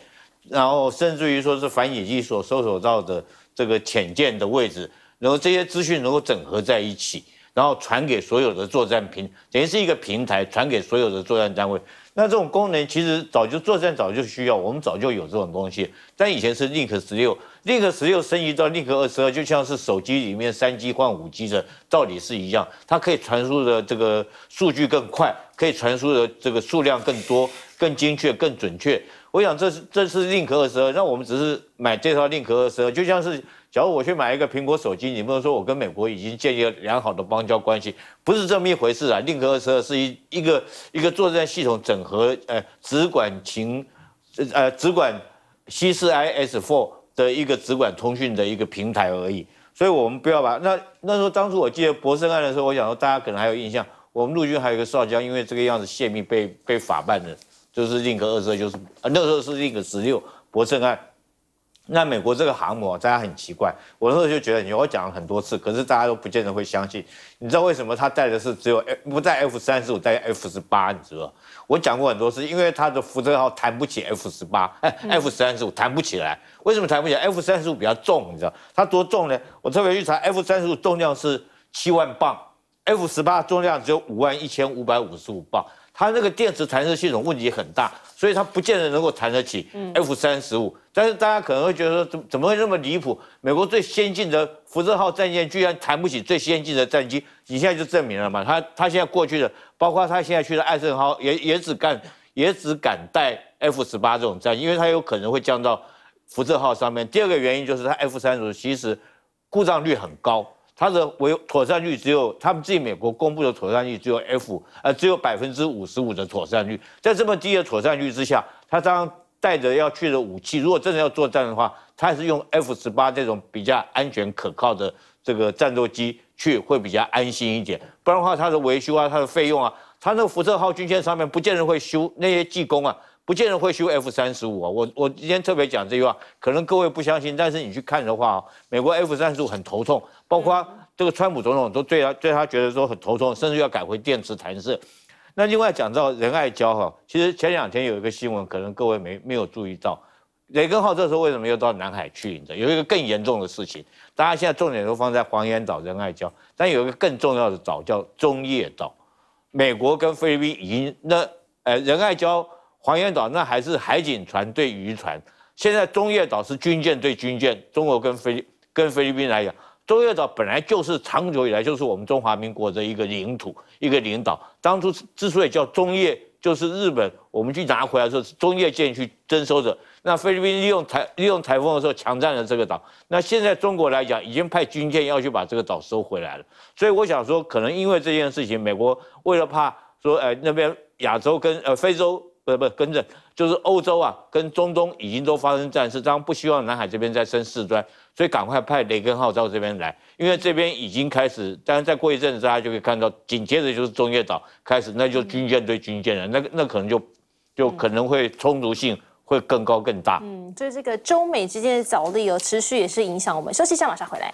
然后甚至于说是反潜机所搜索到的这个潜舰的位置，然后这些资讯能够整合在一起，然后传给所有的作战平，等于是一个平台传给所有的作战单位。那这种功能其实早就作战早就需要，我们早就有这种东西，但以前是宁可只有。宁可十六升级到宁可二十二，就像是手机里面三 G 换五 G 的，道理是一样。它可以传输的这个数据更快，可以传输的这个数量更多、更精确、更准确。我想这是这是宁可二十二。那我们只是买这套宁可二十二，就像是假如我去买一个苹果手机，你不能说我跟美国已经建立了良好的邦交关系，不是这么一回事啊。宁可二十二是一一个一个作战系统整合，呃，只管情，呃，只管 C 四 IS four。的一个直管通讯的一个平台而已，所以我们不要把那那时候当初我记得博胜案的时候，我想说大家可能还有印象，我们陆军还有一个少将，因为这个样子泄密被被法办的，就是令一二十二，就是那时候是令一十六博胜案。那美国这个航母，大家很奇怪，我那时候就觉得，你我讲了很多次，可是大家都不见得会相信。你知道为什么他带的是只有不在 F 三十五带 F 十八，你知道？我讲过很多次，因为他的福特号弹不起 F 十八，哎，F 三十五弹不起来。为什么弹不起来？F 三十五比较重，你知道？它多重呢？我特别去查，F 三十五重量是七万磅，F 十八重量只有五万一千五百五十五磅。它那个电池弹射系统问题很大，所以它不见得能够弹得起 F 三十五。但是大家可能会觉得说怎怎么会那么离谱？美国最先进的福特号战舰居然弹不起最先进的战机，你现在就证明了嘛？它它现在过去的，包括它现在去的艾森豪也也只干也只敢带 F 十八这种战因为它有可能会降到福特号上面。第二个原因就是它 F 三十五其实故障率很高。它的维妥善率只有，他们自己美国公布的妥善率只有 F，呃，只有百分之五十五的妥善率，在这么低的妥善率之下，他这样带着要去的武器，如果真的要作战的话，他还是用 F 十八这种比较安全可靠的这个战斗机去，会比较安心一点。不然的话，它的维修啊，它的费用啊，它那个福特号军舰上面不见得会修那些技工啊。不见得会修 F 三十五啊！我我今天特别讲这句话，可能各位不相信，但是你去看的话，美国 F 三十五很头痛，包括这个川普总统都对他对他觉得说很头痛，甚至要改回电磁弹射。那另外讲到仁爱礁哈，其实前两天有一个新闻，可能各位没没有注意到，雷根号这时候为什么又到南海去道有一个更严重的事情，大家现在重点都放在黄岩岛、仁爱礁，但有一个更重要的岛叫中业岛，美国跟菲律宾已经那呃仁爱礁。黄岩岛那还是海警船对渔船，现在中业岛是军舰对军舰。中国跟菲跟菲律宾来讲，中业岛本来就是长久以来就是我们中华民国的一个领土，一个领导。当初之所以叫中业，就是日本我们去拿回来时候是中业舰去征收的。那菲律宾利用台利用台风的时候强占了这个岛，那现在中国来讲已经派军舰要去把这个岛收回来了。所以我想说，可能因为这件事情，美国为了怕说，哎那边亚洲跟呃非洲。不不跟着，就是欧洲啊，跟中东已经都发生战事，当然不希望南海这边再生事端，所以赶快派雷根号到这边来，因为这边已经开始，当然再过一阵子大家就可以看到，紧接着就是中业岛开始，那就军舰对军舰了，那那可能就就可能会充足性会更高更大。嗯，所以这个中美之间的角力哦，持续也是影响我们。休息一下，马上回来。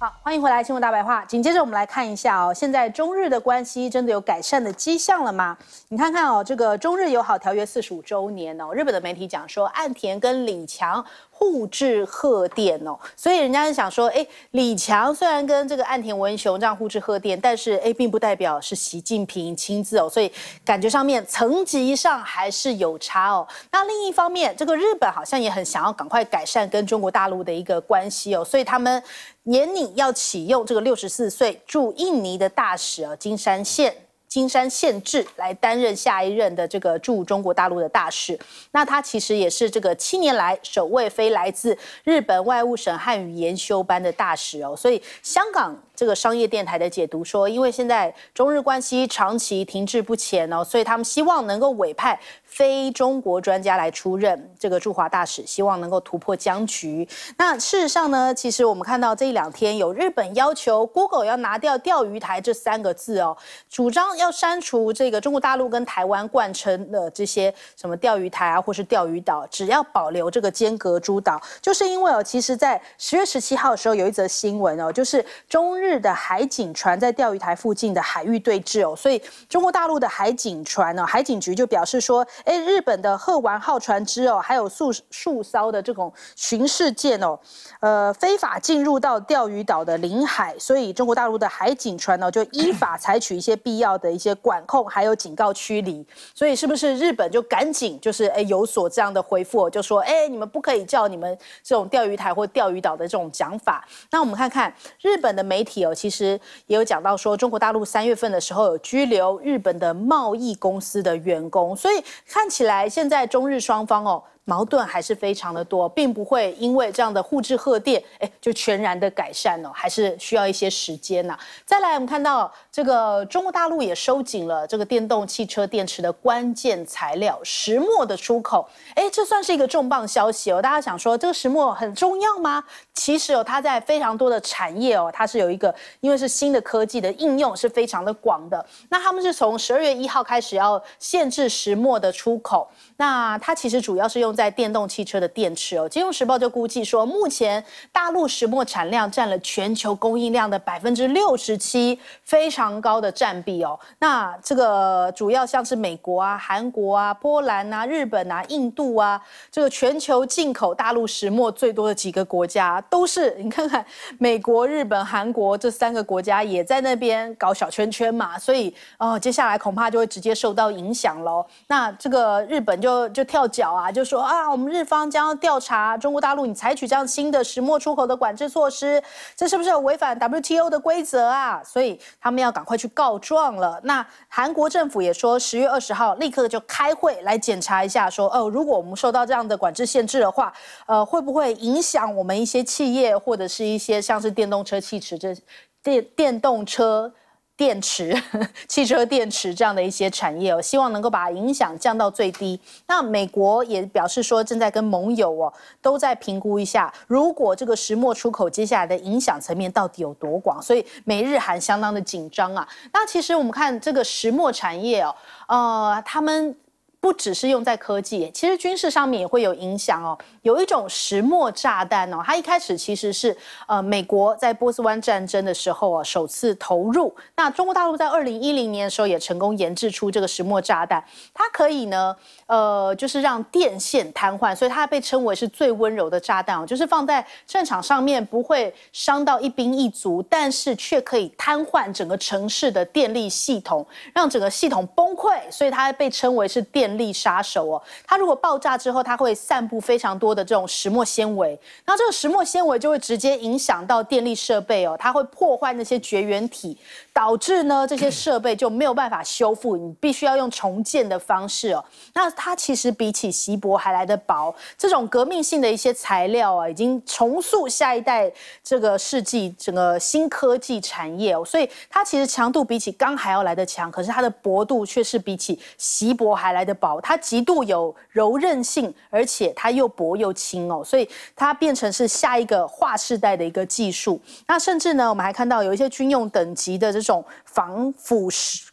好，欢迎回来，新闻大白话。紧接着我们来看一下哦，现在中日的关系真的有改善的迹象了吗？你看看哦，这个中日友好条约四十五周年哦，日本的媒体讲说，岸田跟李强。互致贺电哦，所以人家是想说，哎，李强虽然跟这个岸田文雄这样互致贺电，但是哎，并不代表是习近平亲自哦，所以感觉上面层级上还是有差哦。那另一方面，这个日本好像也很想要赶快改善跟中国大陆的一个关系哦，所以他们年底要启用这个六十四岁驻印尼的大使哦，金山县金山宪制来担任下一任的这个驻中国大陆的大使，那他其实也是这个七年来首位非来自日本外务省汉语研修班的大使哦，所以香港这个商业电台的解读说，因为现在中日关系长期停滞不前哦，所以他们希望能够委派。非中国专家来出任这个驻华大使，希望能够突破僵局。那事实上呢，其实我们看到这两天有日本要求 Google 要拿掉“钓鱼台”这三个字哦，主张要删除这个中国大陆跟台湾惯称的这些什么“钓鱼台”啊，或是“钓鱼岛”，只要保留这个“间隔诸岛”。就是因为哦，其实在十月十七号的时候有一则新闻哦，就是中日的海警船在钓鱼台附近的海域对峙哦，所以中国大陆的海警船呢，海警局就表示说。哎，日本的鹤丸号船只哦，还有数数艘的这种巡视舰哦，呃，非法进入到钓鱼岛的领海，所以中国大陆的海警船哦，就依法采取一些必要的一些管控，还有警告驱离。所以是不是日本就赶紧就是哎有所这样的回复哦，就说哎你们不可以叫你们这种钓鱼台或钓鱼岛的这种讲法。那我们看看日本的媒体哦，其实也有讲到说，中国大陆三月份的时候有拘留日本的贸易公司的员工，所以。看起来现在中日双方哦。矛盾还是非常的多，并不会因为这样的互致贺电，哎，就全然的改善哦，还是需要一些时间呐。再来，我们看到这个中国大陆也收紧了这个电动汽车电池的关键材料石墨的出口，哎，这算是一个重磅消息哦。大家想说这个石墨很重要吗？其实哦，它在非常多的产业哦，它是有一个，因为是新的科技的应用是非常的广的。那他们是从十二月一号开始要限制石墨的出口，那它其实主要是用。在电动汽车的电池哦，《金融时报》就估计说，目前大陆石墨产量占了全球供应量的百分之六十七，非常高的占比哦。那这个主要像是美国啊、韩国啊、波兰啊、日本啊、印度啊，这个全球进口大陆石墨最多的几个国家，都是 你看看，美国、日本、韩国这三个国家也在那边搞小圈圈嘛，所以哦，接下来恐怕就会直接受到影响喽。那这个日本就就跳脚啊，就说。啊，我们日方将要调查中国大陆，你采取这样新的石墨出口的管制措施，这是不是违反 WTO 的规则啊？所以他们要赶快去告状了。那韩国政府也说，十月二十号立刻就开会来检查一下，说哦，如果我们受到这样的管制限制的话，呃，会不会影响我们一些企业或者是一些像是电动车汽池这电电动车？电池、汽车电池这样的一些产业哦，希望能够把影响降到最低。那美国也表示说，正在跟盟友哦，都在评估一下，如果这个石墨出口接下来的影响层面到底有多广，所以美日韩相当的紧张啊。那其实我们看这个石墨产业哦，呃，他们。不只是用在科技，其实军事上面也会有影响哦。有一种石墨炸弹哦，它一开始其实是呃美国在波斯湾战争的时候啊首次投入。那中国大陆在二零一零年的时候也成功研制出这个石墨炸弹，它可以呢呃就是让电线瘫痪，所以它被称为是最温柔的炸弹哦，就是放在战场上面不会伤到一兵一卒，但是却可以瘫痪整个城市的电力系统，让整个系统崩溃，所以它被称为是电。电力杀手哦，它如果爆炸之后，它会散布非常多的这种石墨纤维，那这个石墨纤维就会直接影响到电力设备哦，它会破坏那些绝缘体。导致呢，这些设备就没有办法修复，你必须要用重建的方式哦。那它其实比起锡箔还来得薄，这种革命性的一些材料啊，已经重塑下一代这个世纪整个新科技产业哦。所以它其实强度比起钢还要来得强，可是它的薄度却是比起锡箔还来得薄。它极度有柔韧性，而且它又薄又轻哦，所以它变成是下一个划时代的一个技术。那甚至呢，我们还看到有一些军用等级的这种。种防腐蚀，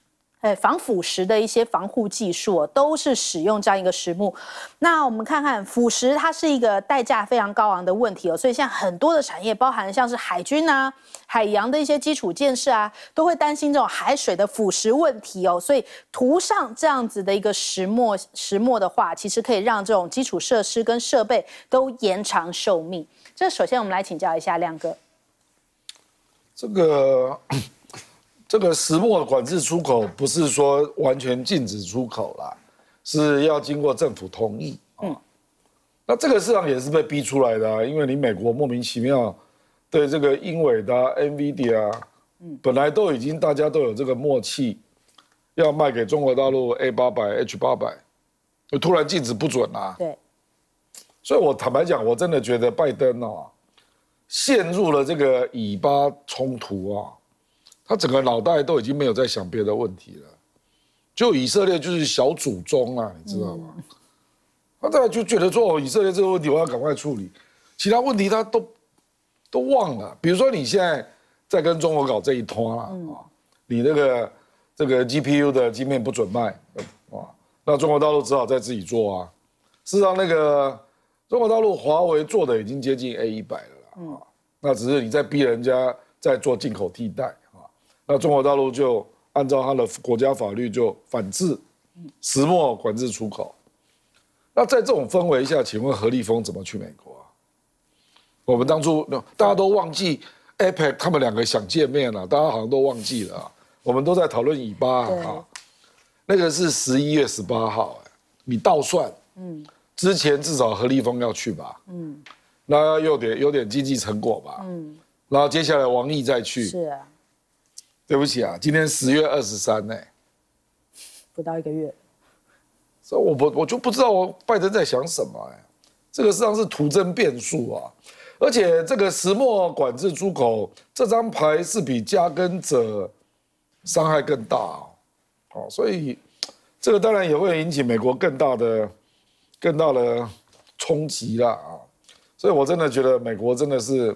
哎，防腐蚀的一些防护技术啊，都是使用这样一个实木。那我们看看，腐蚀它是一个代价非常高昂的问题哦，所以现在很多的产业，包含像是海军啊、海洋的一些基础建设啊，都会担心这种海水的腐蚀问题哦。所以涂上这样子的一个石墨，石墨的话，其实可以让这种基础设施跟设备都延长寿命。这首先我们来请教一下亮哥，这个。这个石墨管制出口不是说完全禁止出口啦，是要经过政府同意。嗯，那这个市场也是被逼出来的，因为你美国莫名其妙对这个英伟达、NVIDIA，嗯，本来都已经大家都有这个默契，要卖给中国大陆 A 八百、H 八百，就突然禁止不准啦。对，所以我坦白讲，我真的觉得拜登啊，陷入了这个以巴冲突啊。他整个脑袋都已经没有在想别的问题了，就以色列就是小祖宗啊，你知道吗？他再就觉得说，以色列这个问题我要赶快处理，其他问题他都都忘了。比如说你现在在跟中国搞这一通啊，你那个这个 GPU 的芯片不准卖啊，那中国大陆只好再自己做啊。事实上，那个中国大陆华为做的已经接近 A 一百了啊，那只是你在逼人家在做进口替代。那中国大陆就按照他的国家法律就反制，石墨管制出口。那在这种氛围下，请问何立峰怎么去美国？我们当初大家都忘记，APEC 他们两个想见面了，大家好像都忘记了。我们都在讨论尾巴啊，那个是十一月十八号，你倒算，嗯，之前至少何立峰要去吧，嗯，那有点有点经济成果吧，嗯，然后接下来王毅再去，是。对不起啊，今天十月二十三呢，不到一个月，所以我不我就不知道拜登在想什么哎，这个实际上是徒增变数啊，而且这个石墨管制出口这张牌是比加更者伤害更大，哦，所以这个当然也会引起美国更大的、更大的冲击了啊，所以我真的觉得美国真的是。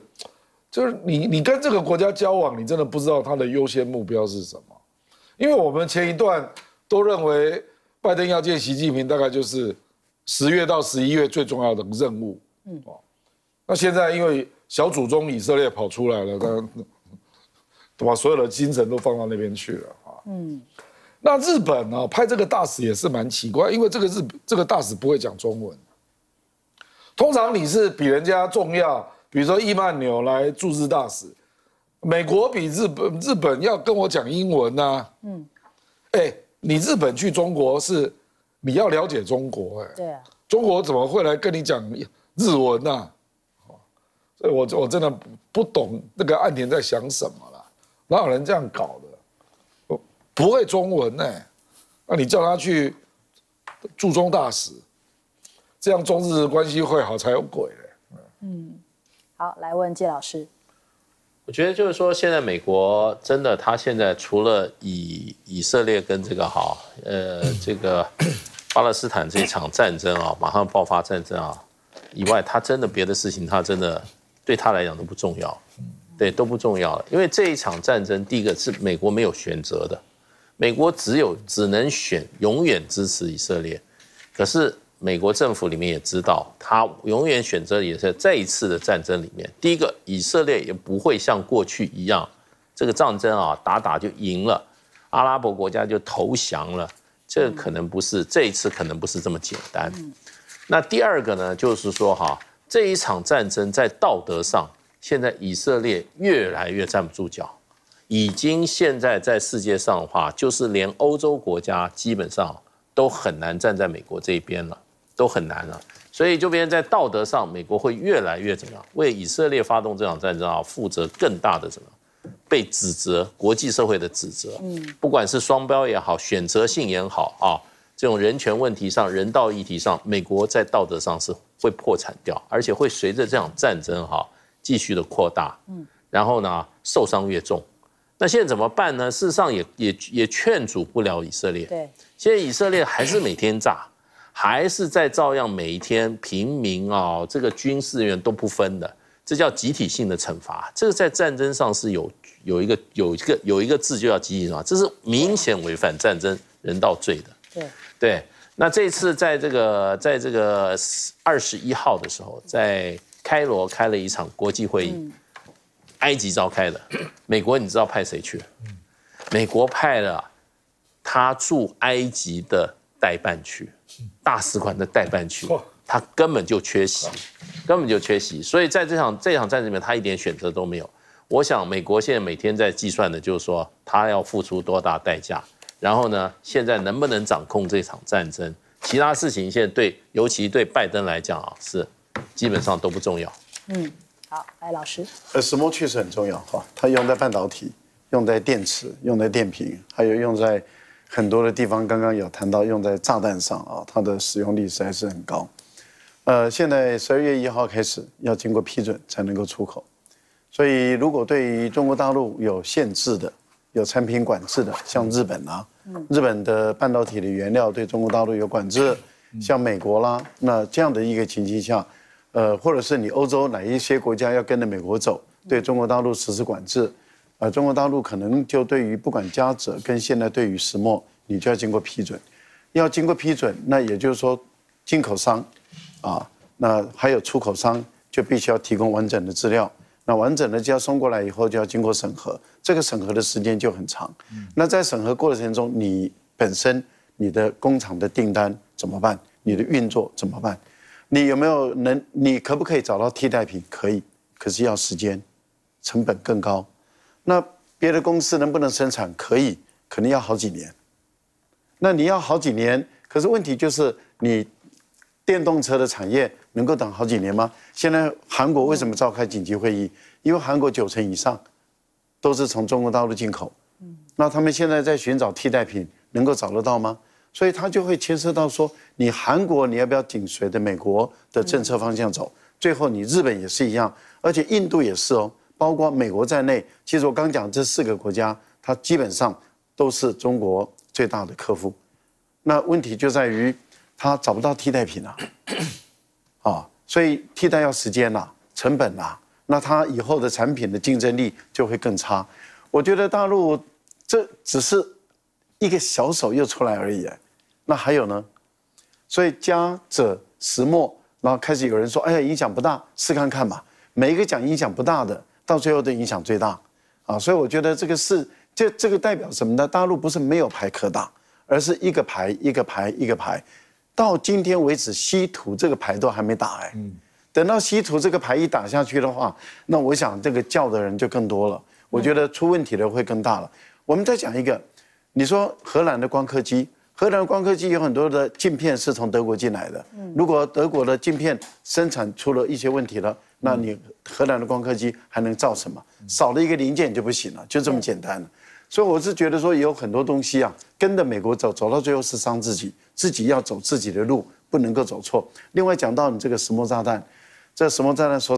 就是你，你跟这个国家交往，你真的不知道他的优先目标是什么。因为我们前一段都认为拜登要见习近平，大概就是十月到十一月最重要的任务。嗯，哦，那现在因为小祖宗以色列跑出来了，他把所有的精神都放到那边去了啊。嗯，那日本呢派这个大使也是蛮奇怪，因为这个日这个大使不会讲中文。通常你是比人家重要。比如说伊曼纽来驻日大使，美国比日本，日本要跟我讲英文呐。嗯，哎，你日本去中国是你要了解中国，哎，对啊，中国怎么会来跟你讲日文呢、所以我我真的不懂那个岸田在想什么了，哪有人这样搞的？不会中文呢，那你叫他去驻中大使，这样中日关系会好才有鬼嘞。嗯。好，来问谢老师。我觉得就是说，现在美国真的，他现在除了以以色列跟这个哈，呃，这个 巴勒斯坦这场战争啊，马上爆发战争啊以外，他真的别的事情，他真的对他来讲都不重要，对，都不重要了。因为这一场战争，第一个是美国没有选择的，美国只有只能选永远支持以色列，可是。美国政府里面也知道，他永远选择也是再一次的战争里面，第一个以色列也不会像过去一样，这个战争啊打打就赢了，阿拉伯国家就投降了，这可能不是这一次可能不是这么简单。那第二个呢，就是说哈这一场战争在道德上，现在以色列越来越站不住脚，已经现在在世界上的话，就是连欧洲国家基本上都很难站在美国这一边了。都很难了，所以就变在道德上，美国会越来越怎么样？为以色列发动这场战争啊，负责更大的什么？被指责，国际社会的指责。嗯，不管是双标也好，选择性也好啊，这种人权问题上、人道议题上，美国在道德上是会破产掉，而且会随着这场战争哈继续的扩大。嗯，然后呢，受伤越重。那现在怎么办呢？事实上也也也劝阻不了以色列。对，现在以色列还是每天炸。还是在照样每一天，平民啊，这个军事人员都不分的，这叫集体性的惩罚。这个在战争上是有有一个有一个有一个字，就叫集体嘛，这是明显违反战争人道罪的。对对，那这次在这个在这个二十一号的时候，在开罗开了一场国际会议，埃及召开的，美国你知道派谁去？美国派了他驻埃及的代办去。大使馆的代办区，他根本就缺席，根本就缺席。所以在这场这场战争里面，他一点选择都没有。我想美国现在每天在计算的就是说，他要付出多大代价，然后呢，现在能不能掌控这场战争？其他事情现在对，尤其对拜登来讲啊，是基本上都不重要。嗯，好，来老师，呃，石墨确实很重要哈，它用在半导体，用在电池，用在电瓶，还有用在。很多的地方刚刚有谈到用在炸弹上啊，它的使用率实在是很高。呃，现在十二月一号开始要经过批准才能够出口，所以如果对于中国大陆有限制的、有产品管制的，像日本啊，日本的半导体的原料对中国大陆有管制，像美国啦，那这样的一个情形下，呃，或者是你欧洲哪一些国家要跟着美国走，对中国大陆实施管制。呃，中国大陆可能就对于不管加者跟现在对于石墨，你就要经过批准，要经过批准，那也就是说，进口商，啊，那还有出口商就必须要提供完整的资料，那完整的就要送过来以后就要经过审核，这个审核的时间就很长。那在审核过程中，你本身你的工厂的订单怎么办？你的运作怎么办？你有没有能？你可不可以找到替代品？可以，可是要时间，成本更高。那别的公司能不能生产？可以，可能要好几年。那你要好几年，可是问题就是你电动车的产业能够等好几年吗？现在韩国为什么召开紧急会议？因为韩国九成以上都是从中国大陆进口。那他们现在在寻找替代品，能够找得到吗？所以他就会牵涉到说，你韩国你要不要紧随着美国的政策方向走？最后你日本也是一样，而且印度也是哦。包括美国在内，其实我刚讲这四个国家，它基本上都是中国最大的客户。那问题就在于它找不到替代品了，啊，所以替代要时间呐，成本呐，那它以后的产品的竞争力就会更差。我觉得大陆这只是一个小手又出来而已，那还有呢？所以加者石墨，然后开始有人说：“哎呀，影响不大，试看看吧。”每一个讲影响不大的。到最后的影响最大，啊，所以我觉得这个是这这个代表什么呢？大陆不是没有牌可打，而是一个牌一个牌一个牌，到今天为止，稀土这个牌都还没打哎。嗯。等到稀土这个牌一打下去的话，那我想这个叫的人就更多了。我觉得出问题的会更大了。我们再讲一个，你说荷兰的光刻机，荷兰的光刻机有很多的镜片是从德国进来的，如果德国的镜片生产出了一些问题了。那你荷兰的光刻机还能造什么？少了一个零件就不行了，就这么简单了。所以我是觉得说有很多东西啊，跟着美国走，走到最后是伤自己，自己要走自己的路，不能够走错。另外讲到你这个石墨炸弹，这石墨炸弹所。